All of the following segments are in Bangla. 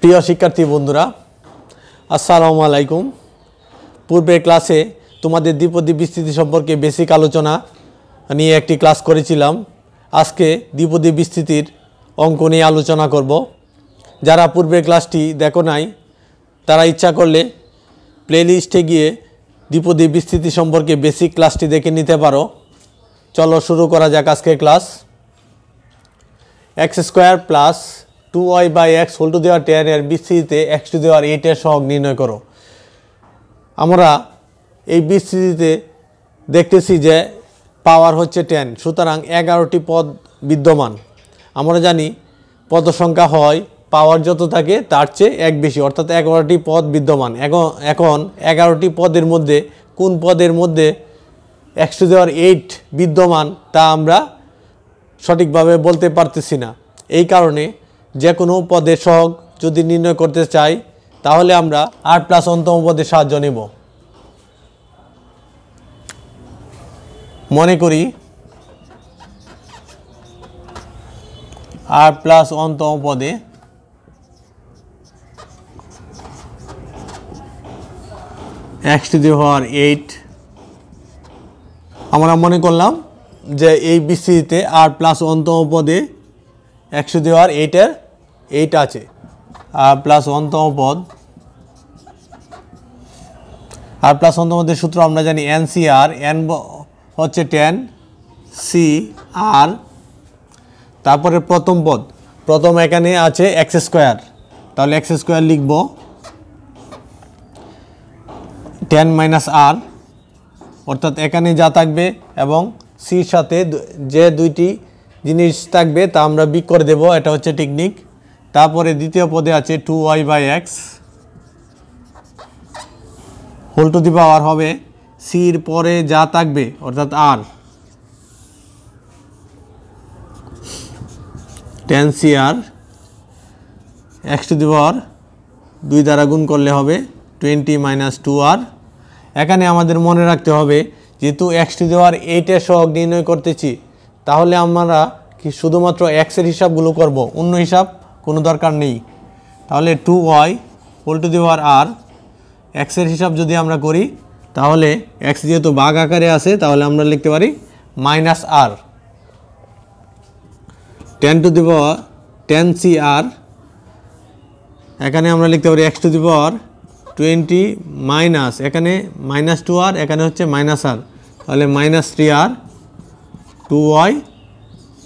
প্রিয় শিক্ষার্থী বন্ধুরা আসসালামু আলাইকুম পূর্বের ক্লাসে তোমাদের দ্বিপদী বিস্তৃতি সম্পর্কে বেসিক আলোচনা নিয়ে একটি ক্লাস করেছিলাম আজকে দ্বিপদী বিস্তৃতির অঙ্ক নিয়ে আলোচনা করব যারা পূর্বের ক্লাসটি দেখো নাই তারা ইচ্ছা করলে প্লেলিস্টে গিয়ে দ্বিপদী বিস্তৃতি সম্পর্কে বেসিক ক্লাসটি দেখে নিতে পারো চলো শুরু করা যাক আজকের class x square plus two y by x whole to the power ten এর বিস্তৃতিতে এক্স টু দেওয়ার এইটের সহগ নির্ণয় করো আমরা এই বিস্তৃতিতে দেখতেছি যে পাওয়ার হচ্ছে টেন সুতরাং এগারোটি পদ বিদ্যমান আমরা জানি পদ সংখ্যা হয় পাওয়ার যত থাকে তার চেয়ে এক বেশি অর্থাৎ এগারোটি পদ বিদ্যমান এখন এগারোটি পদের মধ্যে কোন পদের মধ্যে এক্স টু দেওয়ার এইট বিদ্যমান তা আমরা সঠিকভাবে বলতে পারতেছি না এই কারণে যে কোনো পদের সহগ যদি নির্ণয় করতে চাই তাহলে আমরা আট প্লাস অন্তম পদের সাহায্য নেব মনে করি আট প্লাস অন্তম পদে x to the power eight আমরা মনে করলাম যে এই বিস্তৃতিতে আট প্লাস অন্তম পদে একশো দেওয়ার এইটের এইট আছে আর প্লাস অন্তম পদ আর প্লাস অন্তম পদের সূত্র আমরা জানি এন সি আর এন হচ্ছে টেন সি আর তারপরে প্রথম পদ প্রথম এখানে আছে এক্স স্কোয়ার তাহলে এক্স স্কোয়ার লিখব টেন মাইনাস আর অর্থাৎ এখানে যা থাকবে এবং সির সাথে যে দুইটি জিনিস থাকবে তা আমরা বিক করে দেব এটা হচ্ছে টেকনিক তারপরে দ্বিতীয় পদে আছে two y by x whole to the power হবে সির পরে যা থাকবে অর্থাৎ r ten C r x to the power দুই দ্বারা গুণ করলে হবে টোয়েন্টি মাইনাস টু আর এখানে আমাদের মনে রাখতে হবে যেহেতু এক্স টু দি পাওয়ার এইটের সহ নির্ণয় করতেছি তাহলে আমরা কি শুধুমাত্র এক্সের হিসাবগুলো করব অন্য হিসাব কোনো দরকার নেই তাহলে two y whole to the power r এক্সের হিসাব যদি আমরা করি তাহলে এক্স যেহেতু বাঘ আকারে আছে তাহলে আমরা লিখতে পারি minus r ten to the power ten C r এখানে আমরা লিখতে পারি x to the power twenty minus এখানে মাইনাস টু আর এখানে হচ্ছে মাইনাস আর তাহলে minus three r two y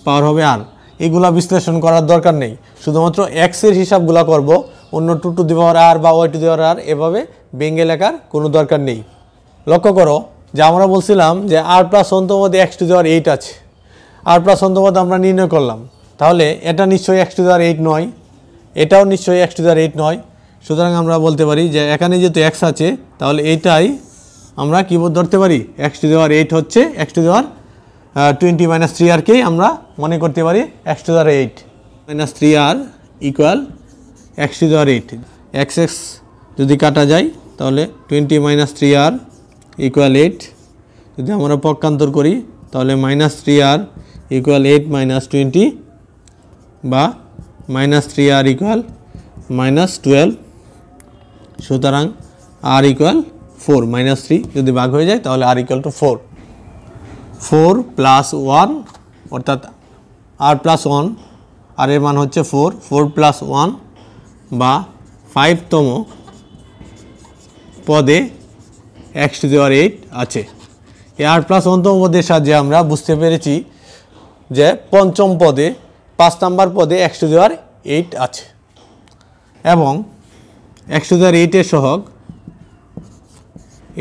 power হবে আর এগুলো বিশ্লেষণ করার দরকার নেই শুধুমাত্র এক্সের হিসাবগুলো করব অন্য টু টু দি পাওয়ার আর বা ওয়াই টু দেওয়ার আর এভাবে বেঙ্গে লেখার কোনো দরকার নেই লক্ষ্য করো যে আমরা বলছিলাম যে আর প্লাস অন্তমধ্যে এক্স টু দেওয়ার এইট আছে আর প্লাস অন্তমধ্যে আমরা নির্ণয় করলাম তাহলে এটা নিশ্চয়ই এক্স টু দেওয়ার এইট নয় এটাও নিশ্চয়ই এক্স টু দি এইট নয় সুতরাং আমরা বলতে পারি যে এখানে যেহেতু এক্স আছে তাহলে এইটাই আমরা কি ধরতে পারি এক্স টু দেওয়ার এইট হচ্ছে x to the power twenty minus three আরকেই আমরা মনে করতে পারি x to the power eight minus three r equal x to the power eight x x যদি কাটা যায় তাহলে twenty minus three r equal eight যদি আমরা পক্ষান্তর করি তাহলে minus three r equal eight minus twenty বা minus three r equal minus twelve সুতরাং r equal four minus three যদি ভাগ হয়ে যায় তাহলে r equal to four four plus one অর্থাৎ আর প্লাস ওয়ান আর এর মান হচ্ছে ফোর ফোর প্লাস ওয়ান বা ফাইভতম পদে এক্স টু দেওয়ার এইট আছে এই আর প্লাস ওয়ানতম পদের সাহায্যে আমরা বুঝতে পেরেছি যে পঞ্চম পদে পাঁচ নাম্বার পদে এক্স টু দেওয়ার এইট আছে এবং এক্স টু দেওয়ার এইটের সহক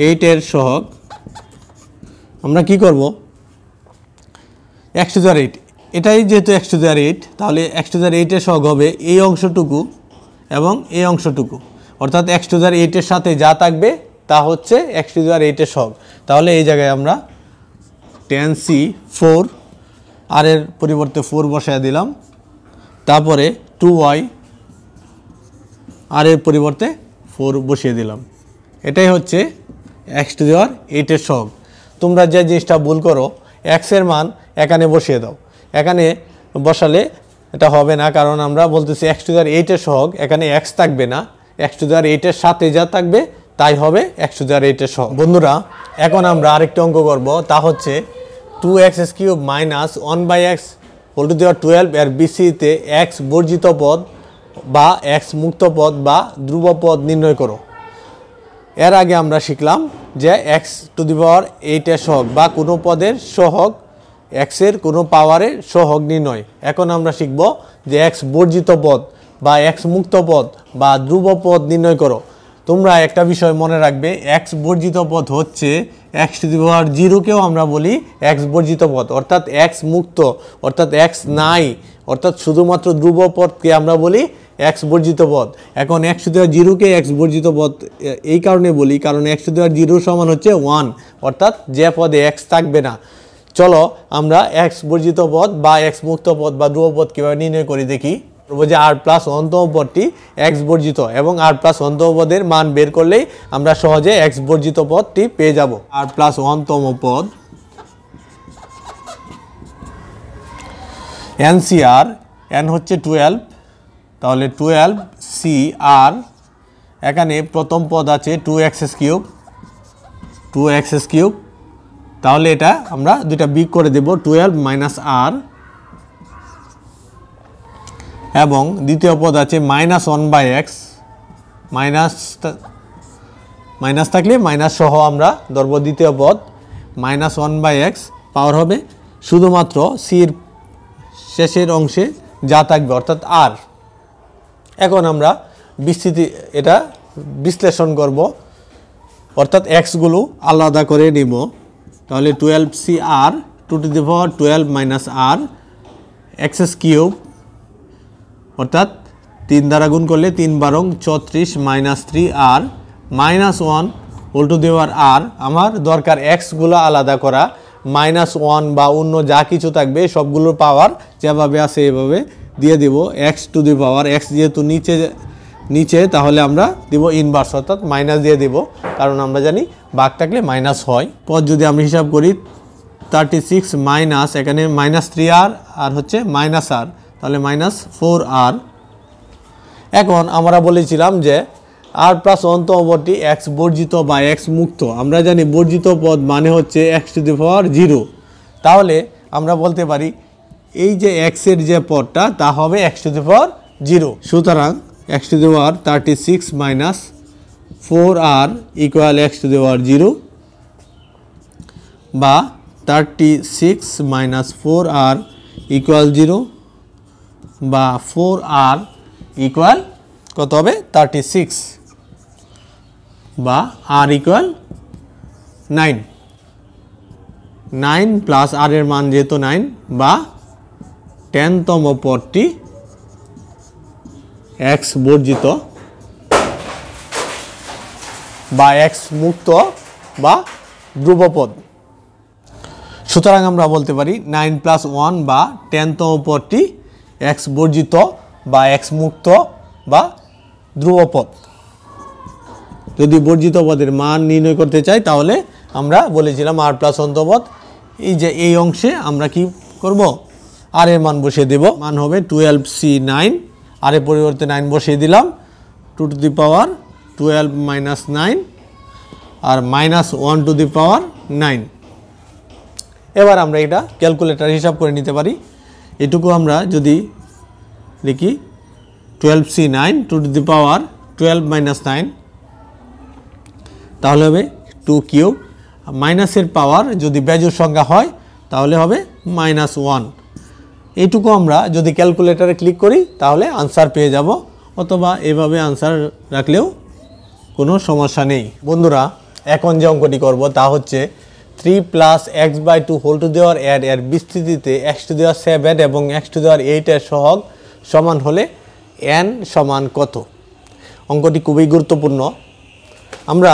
এইটের সহগ আমরা কি করবো এক্স টু এইট এটাই যেহেতু এক্স টু এইট তাহলে এক্স টু এইটের সহগ হবে এই অংশটুকু এবং এই অংশটুকু অর্থাৎ এক্স টু এইটের সাথে যা থাকবে তা হচ্ছে এক্স টু জার এইটের সহগ তাহলে এই জায়গায় আমরা টেন সি ফোর আর এর পরিবর্তে ফোর বসায় দিলাম তারপরে টু ওয়াই আর এর পরিবর্তে ফোর বসিয়ে দিলাম এটাই হচ্ছে এক্স টু দেওয়ার এইটের সহগ তোমরা যে জিনিসটা ভুল করো এক্সের মান এখানে বসিয়ে দাও এখানে বসালে এটা হবে না কারণ আমরা বলতেছি এক্স টু দার এইটের সহগ এখানে এক্স থাকবে না এক্স টু দার এইটের সাথে যা থাকবে তাই হবে এক্স টু দার এইটের সহগ বন্ধুরা এখন আমরা আরেকটা অঙ্ক করব তা হচ্ছে two x s cube minus one by x whole to the power twelve এর বিসিতে এক্স বর্জিত পদ বা এক্স মুক্ত পদ বা ধ্রুব পদ নির্ণয় করো এর আগে আমরা শিখলাম যে এক্স টু দি পাওয়ার এইটের সহগ বা কোনো পদের সহগ এক্সের কোনো পাওয়ারে সহগ্নি নয় এখন আমরা শিখব যে এক্স বর্জিত পদ বা এক্স মুক্ত পদ বা ধ্রুব পদ নির্ণয় করো তোমরা একটা বিষয় মনে রাখবে এক্স বর্জিত পদ হচ্ছে এক্স টু পাওয়ার জিরোকেও আমরা বলি এক্স বর্জিত পদ অর্থাৎ এক্স মুক্ত অর্থাৎ এক্স নাই অর্থাৎ শুধুমাত্র ধ্রুব পদকে আমরা বলি এক্স বর্জিত পদ এখন এক্স টু দেওয়ার জিরোকে এক্স বর্জিত পদ এই কারণে বলি কারণ একশো টু দেওয়ার জিরো সমান হচ্ছে ওয়ান অর্থাৎ যে পদে এক্স থাকবে না চলো আমরা এক্স বর্জিত পদ বা এক্স মুক্ত পদ বা পথ কীভাবে নির্ণয় করি দেখি বলবো যে আর প্লাস অন্তম পদটি এক্স বর্জিত এবং আর প্লাস অন্তম পদের মান বের করলেই আমরা সহজে এক্স বর্জিত পদটি পেয়ে যাব আর প্লাস অন্তম পদ এন আর এন হচ্ছে টুয়েলভ তাহলে টুয়েলভ সি আর এখানে প্রথম পদ আছে two x cube two x cube তাহলে এটা আমরা দুইটা বিগ করে দেব টুয়েলভ মাইনাস আর এবং দ্বিতীয় পদ আছে minus one by x minus minus থাকলে মাইনাস সহ আমরা ধরব দ্বিতীয় পদ minus one by x power হবে শুধুমাত্র সির শেষের অংশে যা থাকবে অর্থাৎ আর এখন আমরা বিস্তৃতি এটা বিশ্লেষণ করব অর্থাৎ এক্সগুলো আলাদা করে নিব তাহলে twelve C r two to the power twelve minus r x's cube অর্থাৎ তিন দ্বারা গুণ করলে তিন বারং চৌত্রিশ minus three r minus one the the power r আমার দরকার এক্সগুলো আলাদা করা মাইনাস ওয়ান বা অন্য যা কিছু থাকবে সবগুলোর পাওয়ার যেভাবে আছে এভাবে দিয়ে দেব x to the power x যেহেতু নিচে নিচে তাহলে আমরা দিব ইনভার্স অর্থাৎ মাইনাস দিয়ে দিব কারণ আমরা জানি বাঘ থাকলে মাইনাস হয় পর যদি আমি হিসাব করি থার্টি সিক্স মাইনাস এখানে মাইনাস থ্রি আর আর হচ্ছে মাইনাস আর তাহলে মাইনাস ফোর আর এখন আমরা বলেছিলাম যে আর প্লাস অন্তর্বর্তী এক্স বর্জিত বা এক্স মুক্ত আমরা জানি বর্জিত পদ মানে হচ্ছে x to the power zero তাহলে আমরা বলতে পারি এই যে এক্সের যে পদটা তা হবে x to the power zero সুতরাং x to the power 36 minus 4r equal x to the power 0 বা 36 minus 4r equal 0 বা 4r equal কত হবে 36 বা r equal 9 9 প্লাস আর এর মান যেহেতু 9 বা টেনতম পদটি এক্স বর্জিত বা এক্স মুক্ত বা ধ্রুবপদ সুতরাং আমরা বলতে পারি নাইন প্লাস ওয়ান বা টেনতম পদটি এক্স বর্জিত বা এক্স মুক্ত বা ধ্রুবপদ যদি বর্জিত পদের মান নির্ণয় করতে চাই তাহলে আমরা বলেছিলাম আর প্লাস অন্তপদ এই যে এই অংশে আমরা কি করব আর এর মান বসিয়ে দেব মান হবে টুয়েলভ সি নাইন আর এর পরিবর্তে নাইন বসিয়ে দিলাম two to the power twelve minus nine r minus one to the power nine এবার আমরা এটা ক্যালকুলেটার হিসাব করে নিতে পারি এটুকু আমরা যদি লিখি twelve C nine two to the power twelve minus nine তাহলে হবে টু কিউব মাইনাসের পাওয়ার যদি বেজোর সংখ্যা হয় তাহলে হবে মাইনাস ওয়ান এইটুকু আমরা যদি ক্যালকুলেটারে ক্লিক করি তাহলে আনসার পেয়ে যাব অথবা এভাবে আনসার রাখলেও কোনো সমস্যা নেই বন্ধুরা এখন যে অঙ্কটি করব তা হচ্ছে three plus x by two whole to the power n এর বিস্তৃতিতে এক্স টু দেওয়ার সেভেন এবং এক্স টু দেওয়ার এইটের সহগ সমান হলে এন সমান কত অঙ্কটি খুবই গুরুত্বপূর্ণ আমরা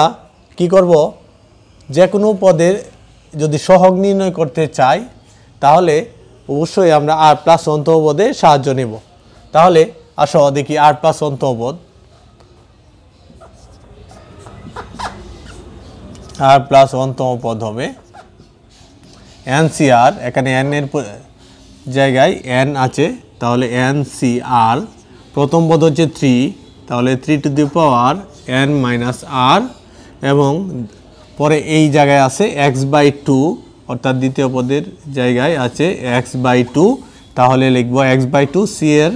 কি করব যে কোনো পদের যদি সহগ নির্ণয় করতে চাই তাহলে অবশ্যই আমরা আর প্লাস অন্তঃবোধে সাহায্য নেব তাহলে আসো দেখি আর প্লাস অন্তঃবোধ আর প্লাস অন্তম পদ হবে এনসিআর এখানে এন এর জায়গায় এন আছে তাহলে এন সি আর প্রথম পদ হচ্ছে থ্রি তাহলে three to the power n minus আর এবং পরে এই জায়গায় আছে এক্স বাই টু অর্থাৎ দ্বিতীয় পদের জায়গায় আছে এক্স বাই টু তাহলে লিখব এক্স বাই টু সি এর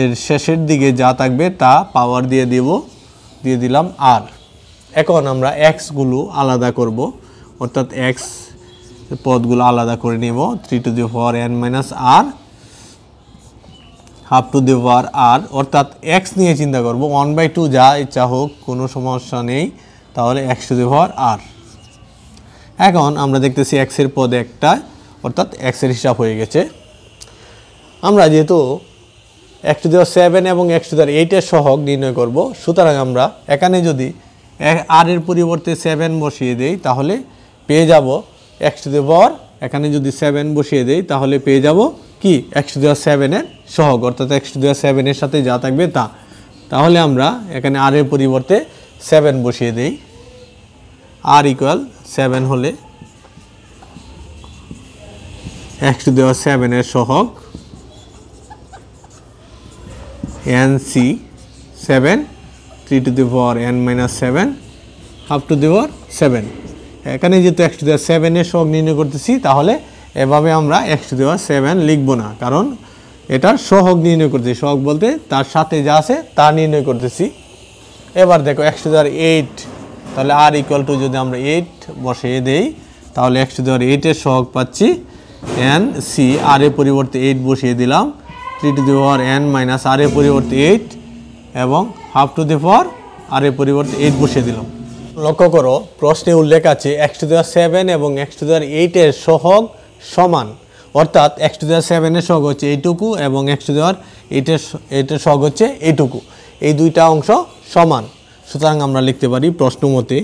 এর শেষের দিকে যা থাকবে তা পাওয়ার দিয়ে দিব দিয়ে দিলাম আর এখন আমরা এক্সগুলো আলাদা করব অর্থাৎ এক্স পদগুলো আলাদা করে নেব three to the power n minus r half to the power r অর্থাৎ এক্স নিয়ে চিন্তা করব ওয়ান বাই টু যা ইচ্ছা হোক কোনো সমস্যা নেই তাহলে এক্স টু দি পাওয়ার আর এখন আমরা দেখতেছি এক্সের পদে একটা অর্থাৎ এক্সের হিসাব হয়ে গেছে আমরা যেহেতু এক্স টু দেওয়ার সেভেন এবং এক্স টু দেওয়ার এইটের সহক নির্ণয় করব সুতরাং আমরা এখানে যদি আর এর পরিবর্তে সেভেন বসিয়ে দেই তাহলে পেয়ে যাব এক্স টু দে এখানে যদি সেভেন বসিয়ে দেই তাহলে পেয়ে যাব কি এক্স টু দেওয়ার সেভেনের সহক অর্থাৎ এক্স টু দেওয়ার সেভেনের সাথে যা থাকবে তা তাহলে আমরা এখানে আর এর পরিবর্তে সেভেন বসিয়ে দেই আর ইকুয়াল সেভেন হলে এক্স টু দেওয়া সেভেনের সহক n C seven three to the power n minus seven half to the power seven এখানে যেহেতু এক্স টু দেওয়া সেভেনের সহক নির্ণয় করতেছি তাহলে এভাবে আমরা এক্স টু দেওয়া সেভেন লিখব না কারণ এটার সহক নির্ণয় করতেছি সহক বলতে তার সাথে যা আছে তা নির্ণয় করতেছি এবার দেখো এক্স টু দেওয়ার এইট তাহলে আর ইকুয়াল টু যদি আমরা এইট বসিয়ে দেই তাহলে এক্স টু দেওয়ার এইটের সহক পাচ্ছি এন সি আর এর পরিবর্তে এইট বসিয়ে দিলাম three to the power n minus r এর পরিবর্তে এইট এবং হাফ টু দি পাওয়ার আর এর পরিবর্তে এইট বসিয়ে দিলাম লক্ষ্য করো প্রশ্নে উল্লেখ আছে এক্স টু দেওয়ার সেভেন এবং এক্স টু দেওয়ার এইটের সহক সমান অর্থাৎ এক্স টু দেওয়ার সেভেনের সহক হচ্ছে এইটুকু এবং এক্স টু দেওয়ার এইটের এইটের সহক হচ্ছে এইটুকু এই দুইটা অংশ সমান সুতরাং আমরা লিখতে পারি প্রশ্ন মতে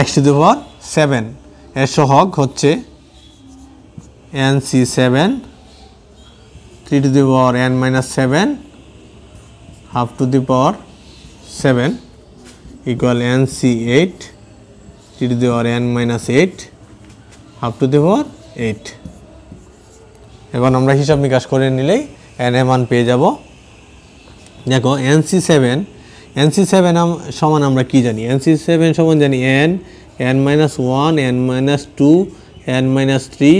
x to the power seven এর সহগ হচ্ছে n C seven three to the power n minus seven half to the power seven equal n C eight three to the power n minus eight half to the power eight এখন আমরা হিসাব নিকাশ করে নিলেই এন এ মান পেয়ে যাব দেখো n C seven n C seven সমান আমরা কী জানি এন সি সেভেন সমান জানি n n minus one n minus two n minus three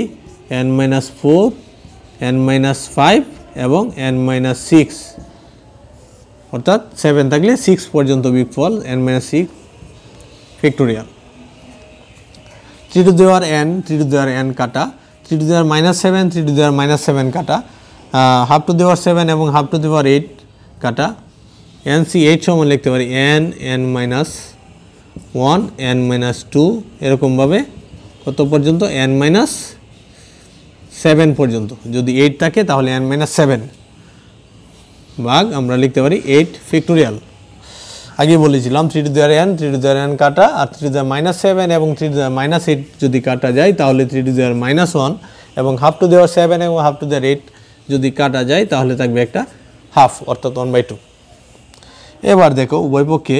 n minus four n minus five এবং এন মাইনাস সিক্স অর্থাৎ সেভেন থাকলে সিক্স পর্যন্ত বিগ ফল n minus six factorial three to the power n three to the power n কাটা three to the power minus seven three to the power minus seven কাটা হাফ টু দেওয়ার সেভেন এবং হাফ টু দেওয়ার এইট কাটা এন সি এইট সমান লিখতে পারি n n minus one n minus two এরকমভাবে কত পর্যন্ত এন মাইনাস সেভেন পর্যন্ত যদি এইট থাকে তাহলে এন মাইনাস সেভেন ভাগ আমরা লিখতে পারি এইট ফিক্টোরিয়াল আগে বলেছিলাম three to the power n three to the power n কাটা আর থ্রি দেয়ার মাইনাস সেভেন এবং থ্রি দেয়ার মাইনাস এইট যদি কাটা যায় তাহলে three to the power minus one এবং হাফ টু দেওয়ার সেভেন এবং হাফ টু দেওয়ার এইট যদি কাটা যায় তাহলে থাকবে একটা হাফ অর্থাৎ ওয়ান বাই টু এবার দেখো পক্ষে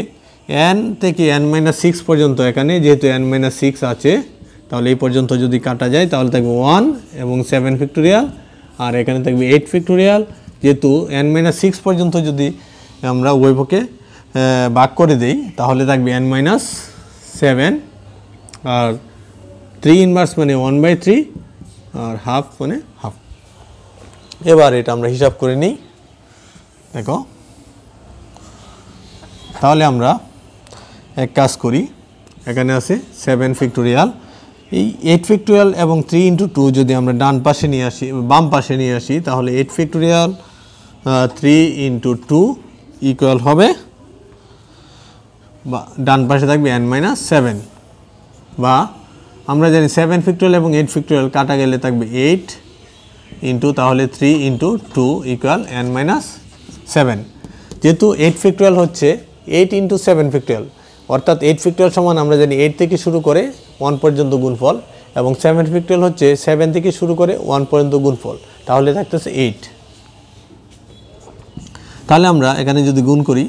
এন থেকে এন মাইনাস সিক্স পর্যন্ত এখানে যেহেতু এন মাইনাস সিক্স আছে তাহলে এই পর্যন্ত যদি কাটা যায় তাহলে থাকবে ওয়ান এবং সেভেন ফ্যাক্টোরিয়াল আর এখানে থাকবে এইট ফ্যাক্টোরিয়াল যেহেতু এন মাইনাস সিক্স পর্যন্ত যদি আমরা পক্ষে ভাগ করে দিই তাহলে থাকবে এন মাইনাস সেভেন আর থ্রি ইনভার্স মানে ওয়ান বাই থ্রি আর হাফ মানে হাফ এবার এটা আমরা হিসাব করে নিই দেখো তাহলে আমরা এক কাজ করি এখানে আছে সেভেন ফিক্টোরিয়াল এই এইট ফিক্টোরিয়াল এবং থ্রি ইন্টু টু যদি আমরা ডান পাশে নিয়ে আসি বাম পাশে নিয়ে আসি তাহলে eight factorial three into two equal হবে বা ডান পাশে থাকবে এন মাইনাস সেভেন বা আমরা জানি সেভেন ফ্যাক্টোরিয়াল এবং এইট ফিক্টোরিয়াল কাটা গেলে থাকবে এইট ইন্টু তাহলে three into two equal n minus seven যেহেতু এইট ফিক্টুয়াল হচ্ছে এইট ইন্টু সেভেন ফিক্টুয়াল অর্থাৎ এইট ফিক্টুয়াল সমান আমরা জানি এইট থেকে শুরু করে ওয়ান পর্যন্ত গুণফল এবং সেভেন ফিক্টুয়াল হচ্ছে সেভেন থেকে শুরু করে ওয়ান পর্যন্ত গুণফল তাহলে থাকতেছে এইট তাহলে আমরা এখানে যদি গুণ করি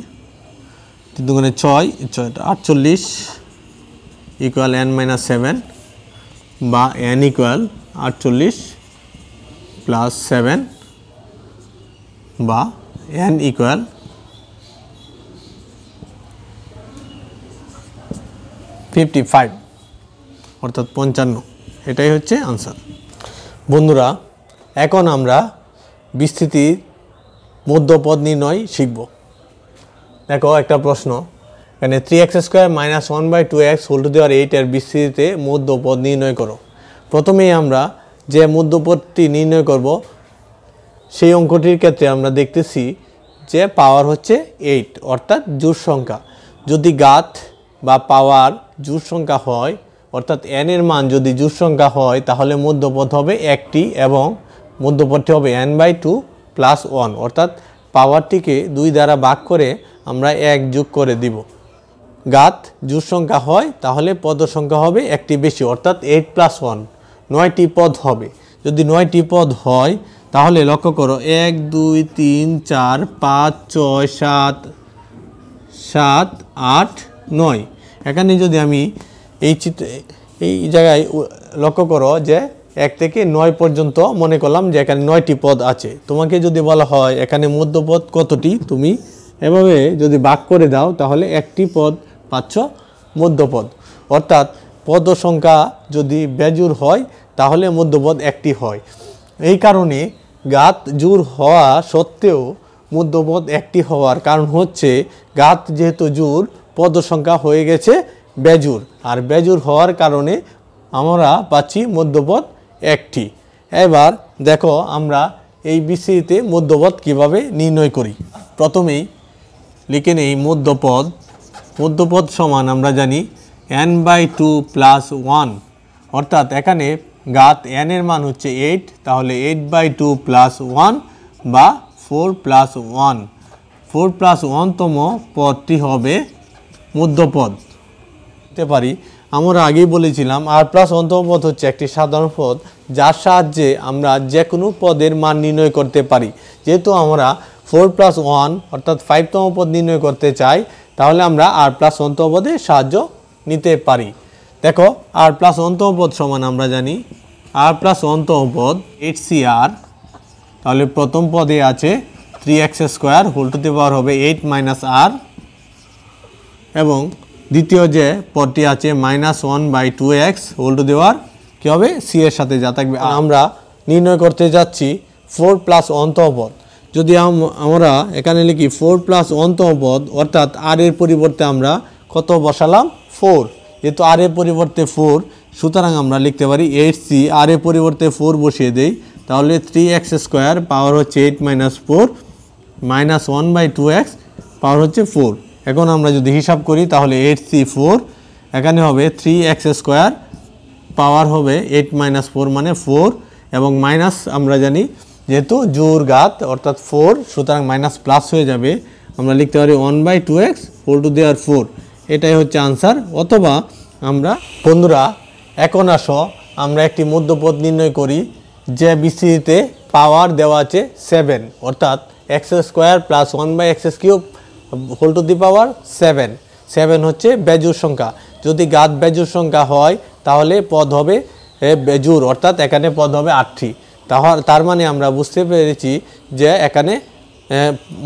কিন্তু ওখানে ছয় ছয়টা আটচল্লিশ ইকুয়াল এন মাইনাস সেভেন বা এন ইকুয়াল আটচল্লিশ প্লাস সেভেন বা n equal ফিফটি ফাইভ অর্থাৎ পঞ্চান্ন এটাই হচ্ছে আনসার বন্ধুরা এখন আমরা বিস্তৃতির মধ্যপদ নির্ণয় শিখব দেখো একটা প্রশ্ন এখানে three x square minus one by two x whole the power এইটের বিস্তৃতিতে মধ্যপদ নির্ণয় করো প্রথমেই আমরা যে মধ্যপদটি নির্ণয় করব সেই অঙ্কটির ক্ষেত্রে আমরা দেখতেছি যে পাওয়ার হচ্ছে এইট অর্থাৎ জোর সংখ্যা যদি গাত বা পাওয়ার জোর সংখ্যা হয় অর্থাৎ এন এর মান যদি জোর সংখ্যা হয় তাহলে মধ্যপথ হবে একটি এবং মধ্যপথটি হবে n by two plus one অর্থাৎ পাওয়ারটিকে দুই দ্বারা ভাগ করে আমরা এক যোগ করে দিব গাত জোর সংখ্যা হয় তাহলে পদ সংখ্যা হবে একটি বেশি অর্থাৎ এইট প্লাস ওয়ান নয়টি পদ হবে যদি নয়টি পদ হয় তাহলে লক্ষ্য করো এক দুই তিন চার পাঁচ ছয় সাত সাত আট নয় এখানে যদি আমি এই চিত্র এই জায়গায় লক্ষ্য করো যে এক থেকে নয় পর্যন্ত মনে করলাম যে এখানে নয়টি পদ আছে তোমাকে যদি বলা হয় এখানে মধ্যপদ কতটি তুমি এভাবে যদি বাক করে দাও তাহলে একটি পদ পাচ্ছ মধ্যপদ অর্থাৎ পদ সংখ্যা যদি বেজুর হয় তাহলে মধ্যপদ একটি হয় এই কারণে গাত জোর হওয়া সত্ত্বেও মধ্যপদ একটি হওয়ার কারণ হচ্ছে গাত যেহেতু জোর পদসংখ্যা হয়ে গেছে বেজুর আর বেজুর হওয়ার কারণে আমরা পাচ্ছি মধ্যপদ একটি এবার দেখো আমরা এই বিস্তৃতিতে মধ্যপদ কিভাবে নির্ণয় করি প্রথমেই লিখে নেই মধ্যপদ মধ্যপদ সমান আমরা জানি n by two plus one অর্থাৎ এখানে গাত এন এর মান হচ্ছে এইট তাহলে eight by two plus one বা four plus one four plus ওয়ানতম পদটি হবে মধ্যপদ দিতে পারি আমরা আগেই বলেছিলাম আর প্লাস অন্তম পদ হচ্ছে একটি সাধারণ পদ যার সাহায্যে আমরা যে কোনো পদের মান নির্ণয় করতে পারি যেহেতু আমরা ফোর প্লাস ওয়ান অর্থাৎ ফাইভতম পদ নির্ণয় করতে চাই তাহলে আমরা আর প্লাস অন্তম পদের সাহায্য নিতে পারি দেখো আর প্লাস অন্তম পদ সমান আমরা জানি আর প্লাস অন্তম পদ এইট সি আর তাহলে প্রথম পদে আছে three x square whole to power হবে এইট মাইনাস আর এবং দ্বিতীয় যে পদটি আছে minus one by two x whole the power কী হবে সি এর সাথে যা থাকবে আমরা নির্ণয় করতে যাচ্ছি ফোর প্লাস অন্তম পদ যদি আমরা এখানে লিখি ফোর প্লাস অন্তম পদ অর্থাৎ আর এর পরিবর্তে আমরা কত বসালাম ফোর যেহেতু আর এর পরিবর্তে ফোর সুতরাং আমরা লিখতে পারি এইট সি আর এর পরিবর্তে ফোর বসিয়ে দেই তাহলে থ্রি এক্স স্কোয়ার পাওয়ার হচ্ছে eight minus four minus one by two x power হচ্ছে ফোর এখন আমরা যদি হিসাব করি তাহলে এইট সি ফোর এখানে হবে থ্রি এক্স স্কোয়ার পাওয়ার হবে এইট মাইনাস ফোর মানে ফোর এবং মাইনাস আমরা জানি যেহেতু জোর গাত অর্থাৎ ফোর সুতরাং মাইনাস প্লাস হয়ে যাবে আমরা লিখতে পারি one by two x four to the power four এটাই হচ্ছে আনসার অথবা আমরা বন্ধুরা এখন আসো আমরা একটি মধ্যপদ নির্ণয় করি যে বিস্তৃতিতে পাওয়ার দেওয়া আছে সেভেন অর্থাৎ x square plus one by x cube whole to the power seven seven হচ্ছে বেজুর সংখ্যা যদি গাত বেজুর সংখ্যা হয় তাহলে পদ হবে বেজুর অর্থাৎ এখানে পদ হবে আটটি তাহার তার মানে আমরা বুঝতে পেরেছি যে এখানে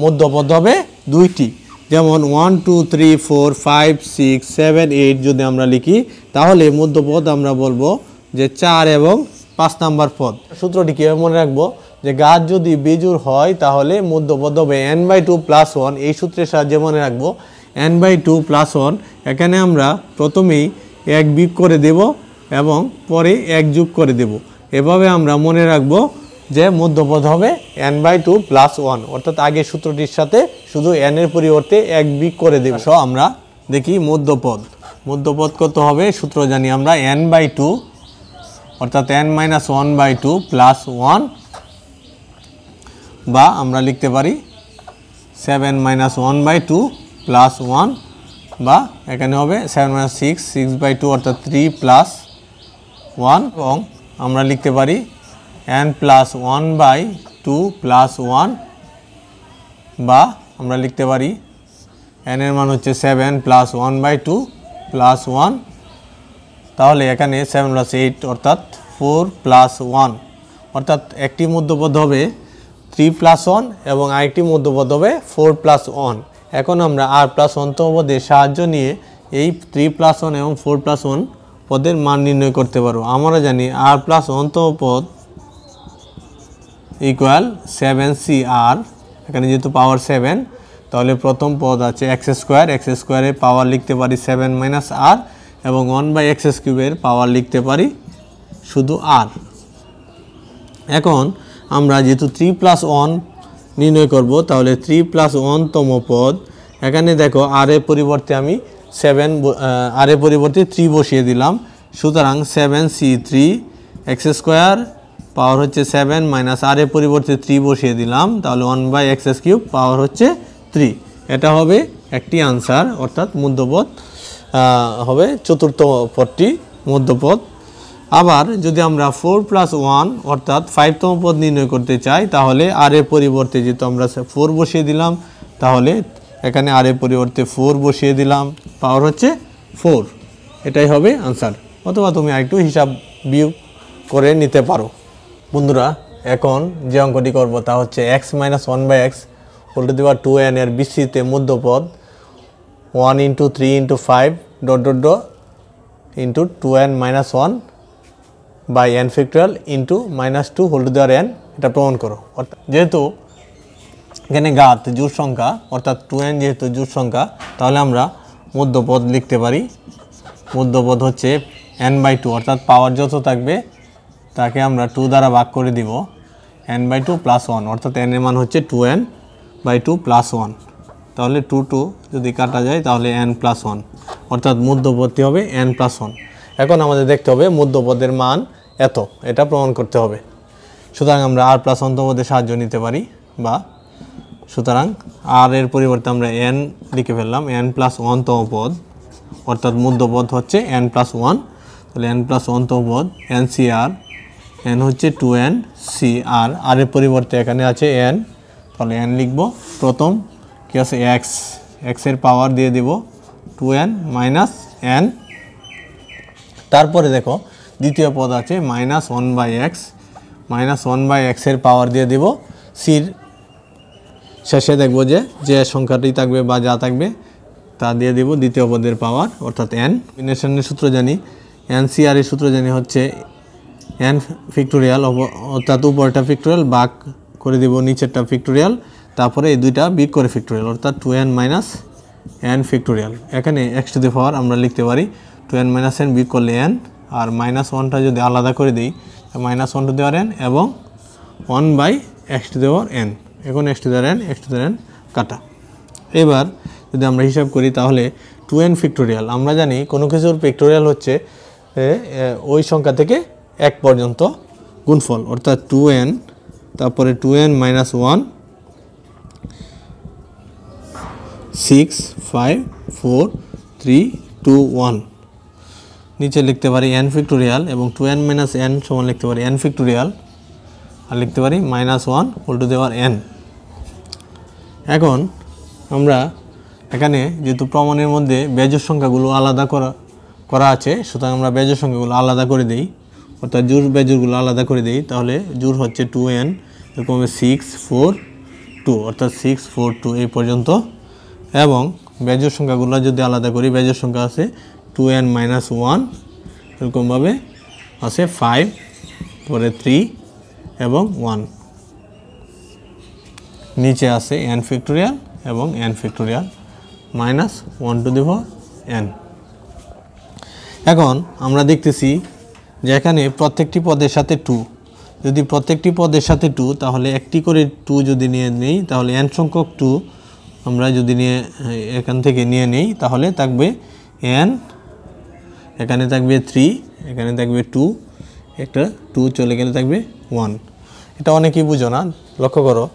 মধ্যপদ হবে দুইটি যেমন one two three four five six seven eight যদি আমরা লিখি তাহলে মধ্যপদ আমরা বলবো যে চার এবং পাঁচ নাম্বার পদ সূত্রটি কীভাবে মনে রাখবো যে গাছ যদি বেজুর হয় তাহলে মধ্যপদ হবে n by two plus one এই সূত্রের সাহায্যে মনে রাখবো n by two plus one এখানে আমরা প্রথমেই এক বিগ করে দেব এবং পরে এক যুগ করে দেব এভাবে আমরা মনে রাখবো যে মধ্যপদ হবে n by two plus one অর্থাৎ আগের সূত্রটির সাথে শুধু এন এর পরিবর্তে এক বিক করে দেব সো আমরা দেখি মধ্যপদ মধ্যপদ কত হবে সূত্র জানি আমরা এন বাই টু অর্থাৎ n minus one by two plus one বা আমরা লিখতে পারি seven minus one by two plus one বা এখানে হবে seven minus six six by two অর্থাৎ থ্রি প্লাস ওয়ান এবং আমরা লিখতে পারি and plus one by two plus one বা আমরা লিখতে পারি n এর মান হচ্ছে seven plus one by two plus one তাহলে এখানে সেভেন প্লাস এইট অর্থাৎ ফোর প্লাস ওয়ান অর্থাৎ একটি মধ্যপদ হবে থ্রি প্লাস ওয়ান এবং আরেকটি মধ্যপদ হবে ফোর প্লাস ওয়ান এখন আমরা আর প্লাস তম পদের সাহায্য নিয়ে এই থ্রি প্লাস ওয়ান এবং ফোর প্লাস ওয়ান পদের মান নির্ণয় করতে পারবো আমরা জানি আর প্লাস তম পদ ইকুয়াল সেভেন সি আর এখানে যেহেতু পাওয়ার সেভেন তাহলে প্রথম পদ আছে এক্স স্কোয়ার এক্স স্কোয়ারে পাওয়ার লিখতে পারি সেভেন মাইনাস আর এবং ওয়ান বাই এক্স কিউবের পাওয়ার লিখতে পারি শুধু আর এখন আমরা যেহেতু থ্রি প্লাস ওয়ান নির্ণয় করব তাহলে থ্রি প্লাস ওয়ানতম পদ এখানে দেখো আর এর পরিবর্তে আমি সেভেন আর এর পরিবর্তে থ্রি বসিয়ে দিলাম সুতরাং seven C three x square power হচ্ছে সেভেন মাইনাস আর এর পরিবর্তে থ্রি বসিয়ে দিলাম তাহলে one by x's cube power হচ্ছে থ্রি এটা হবে একটি আনসার অর্থাৎ মধ্যপথ হবে চতুর্থ পদটি মধ্যপথ আবার যদি আমরা ফোর প্লাস ওয়ান অর্থাৎ ফাইভতম পদ নির্ণয় করতে চাই তাহলে আর এর পরিবর্তে যেহেতু আমরা ফোর বসিয়ে দিলাম তাহলে এখানে আর এর পরিবর্তে ফোর বসিয়ে দিলাম পাওয়ার হচ্ছে ফোর এটাই হবে আনসার অথবা তুমি আরেকটু হিসাব বিয়োগ করে নিতে পারো বন্ধুরা এখন যে অঙ্কটি করবো তা হচ্ছে x minus one by x বলতে দেওয়া টু এন এর বিস্তৃতে মধ্যপদ one into three into five dot dot dot into two n minus one by n factorial into minus two whole the power n এটা প্রমাণ করো অর্থাৎ যেহেতু এখানে গাত জোর সংখ্যা অর্থাৎ টু এন যেহেতু জোর সংখ্যা তাহলে আমরা মধ্যপদ লিখতে পারি মধ্যপদ হচ্ছে এন বাই টু অর্থাৎ পাওয়ার যত থাকবে তাকে আমরা টু দ্বারা ভাগ করে দিব n by two plus one অর্থাৎ এন এর মান হচ্ছে two n by two plus one তাহলে টু টু যদি কাটা যায় তাহলে এন প্লাস ওয়ান অর্থাৎ মধ্যপদটি হবে এন প্লাস ওয়ান এখন আমাদের দেখতে হবে মধ্যপদের মান এত এটা প্রমাণ করতে হবে সুতরাং আমরা আর প্লাস অন্তপদের সাহায্য নিতে পারি বা সুতরাং আর এর পরিবর্তে আমরা এন লিখে ফেললাম এন প্লাস ওয়ানতম পদ অর্থাৎ মধ্যপদ হচ্ছে এন প্লাস ওয়ান তাহলে এন প্লাস ওয়ানতম পদ এন সি আর এন হচ্ছে two n C r r এর পরিবর্তে এখানে আছে এন তাহলে এন লিখব প্রথম কী আছে এক্স এক্সের পাওয়ার দিয়ে দেব টু এন মাইনাস এন তারপরে দেখো দ্বিতীয় পদ আছে minus one by x minus one by এক্সের পাওয়ার দিয়ে দেব সির শেষে দেখব যে যে সংখ্যাটি থাকবে বা যা থাকবে তা দিয়ে দেব দ্বিতীয় পদের পাওয়ার অর্থাৎ এন কম্বিনেশনের সূত্র জানি এন সি আর এর সূত্র জানি হচ্ছে এন ফিক্টোরিয়াল অর্থাৎ উপরটা ফিক্টোরিয়াল বাক করে দেব নিচেরটা ফিক্টোরিয়াল তারপরে এই দুইটা বিগ করে ফিক্টোরিয়াল অর্থাৎ two n minus n factorial এখানে এক্স টু দি পাওয়ার আমরা লিখতে পারি টু এন মাইনাস এন বিগ করলে এন আর মাইনাস ওয়ানটা যদি আলাদা করে দিই minus one to the power n এবং one by x to the power n এখন x to the power n x to the power n কাটা এবার যদি আমরা হিসাব করি তাহলে টু এন ফিক্টোরিয়াল আমরা জানি কোনো কিছুর ফিক্টোরিয়াল হচ্ছে ওই সংখ্যা থেকে এক পর্যন্ত গুণফল অর্থাৎ টু এন তারপরে two n minus one six five four three two one নিচে লিখতে পারি এন ফিক্টোরিয়াল এবং টু এন মাইনাস এন সমান লিখতে পারি এন ফিক্টোরিয়াল আর লিখতে পারি মাইনাস ওয়ান উল্টো দেওয়ার এন এখন আমরা এখানে যেহেতু প্রমাণের মধ্যে বেজের সংখ্যাগুলো আলাদা করা করা আছে সুতরাং আমরা বেজের সংখ্যাগুলো আলাদা করে দিই অর্থাৎ জোর বেজোরগুলো আলাদা করে দিই তাহলে জোর হচ্ছে টু এন এরকম সিক্স ফোর টু অর্থাৎ সিক্স ফোর টু এই পর্যন্ত এবং বেজোর সংখ্যাগুলো যদি আলাদা করি বেজোর সংখ্যা আছে টু এন মাইনাস ওয়ান এরকমভাবে আছে ফাইভ পরে থ্রি এবং ওয়ান নিচে আছে এন ফ্যাক্টোরিয়াল এবং n factorial minus one to দিব এন এখন আমরা দেখতেছি যে এখানে প্রত্যেকটি পদের সাথে টু যদি প্রত্যেকটি পদের সাথে টু তাহলে একটি করে টু যদি নিয়ে নেই তাহলে এন সংখ্যক টু আমরা যদি নিয়ে এখান থেকে নিয়ে নেই তাহলে থাকবে এন এখানে থাকবে থ্রি এখানে থাকবে টু একটা টু চলে গেলে থাকবে ওয়ান এটা অনেকেই বুঝো না লক্ষ্য করো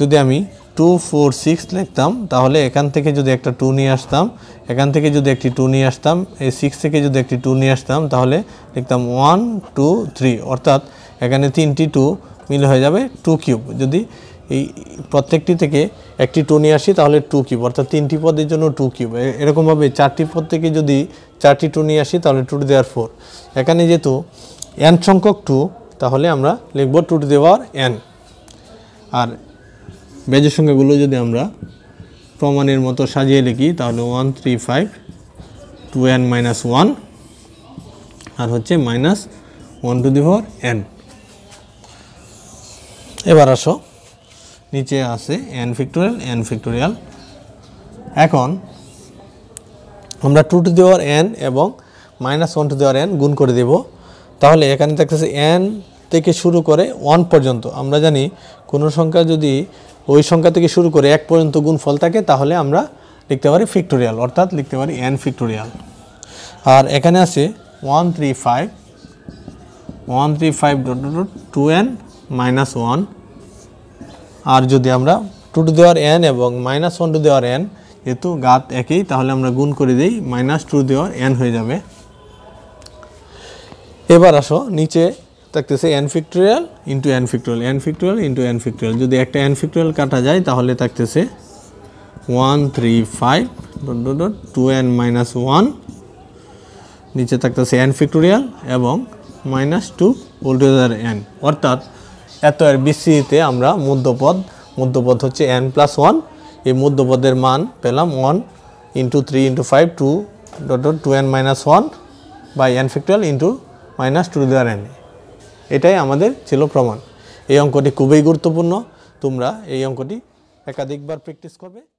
যদি আমি টু ফোর সিক্স লিখতাম তাহলে এখান থেকে যদি একটা টু নিয়ে আসতাম এখান থেকে যদি একটি টু নিয়ে আসতাম এই সিক্স থেকে যদি একটি টু নিয়ে আসতাম তাহলে লিখতাম ওয়ান টু থ্রি অর্থাৎ এখানে তিনটি টু মিলে হয়ে যাবে টু কিউব যদি এই প্রত্যেকটি থেকে একটি টু নিয়ে আসি তাহলে টু কিউব অর্থাৎ তিনটি পদের জন্য টু কিউব এরকমভাবে চারটি পদ থেকে যদি চারটি টু নিয়ে আসি তাহলে টু টু দেওয়ার ফোর এখানে যেহেতু এন সংখ্যক টু তাহলে আমরা লিখব টু টু দেওয়ার এন আর ব্যাজের সংখ্যাগুলো যদি আমরা প্রমাণের মতো সাজিয়ে লিখি তাহলে one three five two n minus one আর হচ্ছে minus one to the power n এবার আসো নিচে আছে এন ফ্যাক্টোরিয়াল এন ফ্যাক্টোরিয়াল এখন আমরা টু টু দেওয়ার এন এবং minus one to the power n গুণ করে দেব তাহলে এখানে দেখতেছি এন থেকে শুরু করে ওয়ান পর্যন্ত আমরা জানি কোনো সংখ্যা যদি ওই সংখ্যা থেকে শুরু করে এক পর্যন্ত গুণফল থাকে তাহলে আমরা লিখতে পারি ফিক্টোরিয়াল অর্থাৎ লিখতে পারি এন ফিক্টোরিয়াল আর এখানে আছে one three five one three five dot dot two n minus one আর যদি আমরা টু টু দেওয়ার এন এবং minus one to the power n যেহেতু গাত একই তাহলে আমরা গুণ করে দিই মাইনাস টু দেওয়ার এন হয়ে যাবে এবার আসো নিচে থাকতেছে n factorial into n factorial n factorial into n factorial যদি একটা এন ফ্যাক্টোরিয়াল কাটা যায় তাহলে থাকতেছে one three five dot dot dot two n minus one নিচে থাকতেছে এন ফ্যাক্টোরিয়াল এবং মাইনাস টু ওল্টোজার অ্যান অর্থাৎ এত এর বিস্তৃতিতে আমরা মধ্যপদ মধ্যপদ হচ্ছে অ্যান প্লাস ওয়ান এই মধ্যপদের মান পেলাম one into three into five two dot dot two n minus one by n factorial into minus two the power n এটাই আমাদের ছিল প্রমাণ এই অঙ্কটি খুবই গুরুত্বপূর্ণ তোমরা এই অঙ্কটি একাধিকবার প্র্যাকটিস করবে